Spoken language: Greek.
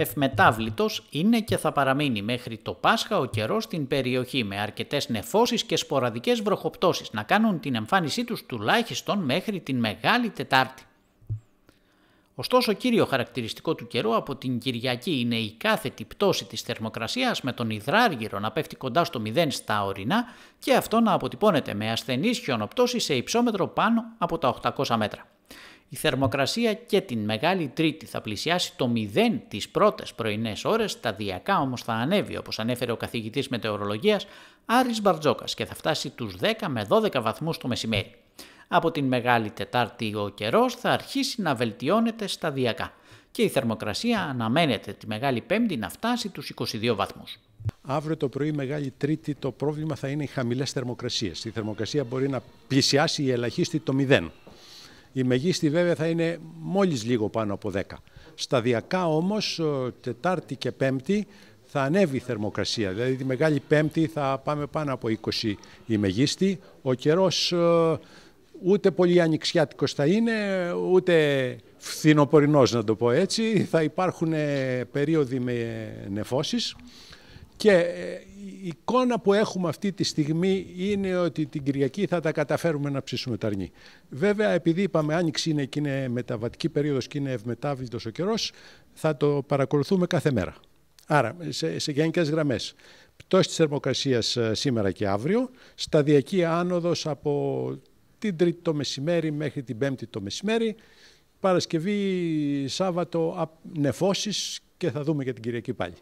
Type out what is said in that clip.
Ευμετάβλητος είναι και θα παραμείνει μέχρι το Πάσχα ο καιρός στην περιοχή με αρκετές νεφώσεις και σποραδικές βροχοπτώσεις να κάνουν την εμφάνισή τους τουλάχιστον μέχρι την Μεγάλη Τετάρτη. Ωστόσο, κύριο χαρακτηριστικό του καιρού από την Κυριακή είναι η κάθετη πτώση της θερμοκρασίας με τον υδράργυρο να πέφτει κοντά στο 0 στα ορεινά και αυτό να αποτυπώνεται με ασθενείς χιονοπτώσεις σε υψόμετρο πάνω από τα 800 μέτρα. Η θερμοκρασία και την Μεγάλη Τρίτη θα πλησιάσει το 0 τις πρώτες πρωινές ώρες, σταδιακά όμως θα ανέβει όπως ανέφερε ο καθηγητής μετεωρολογίας Άρης Μπαρτζόκας και θα φτάσει τους 10 με 12 βαθμούς το μεσημέρι. Από την Μεγάλη Τετάρτη ο καιρός θα αρχίσει να βελτιώνεται σταδιακά και η θερμοκρασία αναμένεται τη Μεγάλη Πέμπτη να φτάσει τους 22 βαθμούς. Αύριο το πρωί, Μεγάλη Τρίτη, το πρόβλημα θα είναι οι χαμηλές θερμοκρασίες. Η θερμοκρασία μπορεί να πλησιάσει η ελαχίστη το 0. Η μεγίστη βέβαια θα είναι μόλις λίγο πάνω από 10. Σταδιακά όμως, Τετάρτη και Πέμπτη θα ανέβει η θερμοκρασία. Δηλαδή τη Μεγάλη Πέμπτη θα πάμε πάνω από 20 η μεγίστη. Ο καιρός ούτε πολύ ανοιξιάτικος θα είναι, ούτε φθινοπορεινός να το πω έτσι. Θα υπάρχουν ε, περίοδοι με νεφώσεις. Και ε, η εικόνα που έχουμε αυτή τη στιγμή είναι ότι την Κυριακή θα τα καταφέρουμε να ψήσουμε τα αρνή. Βέβαια, επειδή είπαμε άνοιξη είναι και είναι μεταβατική περίοδος και είναι ευμετάβλητος ο καιρός, θα το παρακολουθούμε κάθε μέρα. Άρα, σε, σε γενικές γραμμές, πτώση της θερμοκρασίας ε, σήμερα και αύριο, σταδιακή άνοδος από την Τρίτη το μεσημέρι μέχρι την Πέμπτη το μεσημέρι, Παρασκευή, Σάββατο, νεφώσεις και θα δούμε για την Κυριακή πάλι.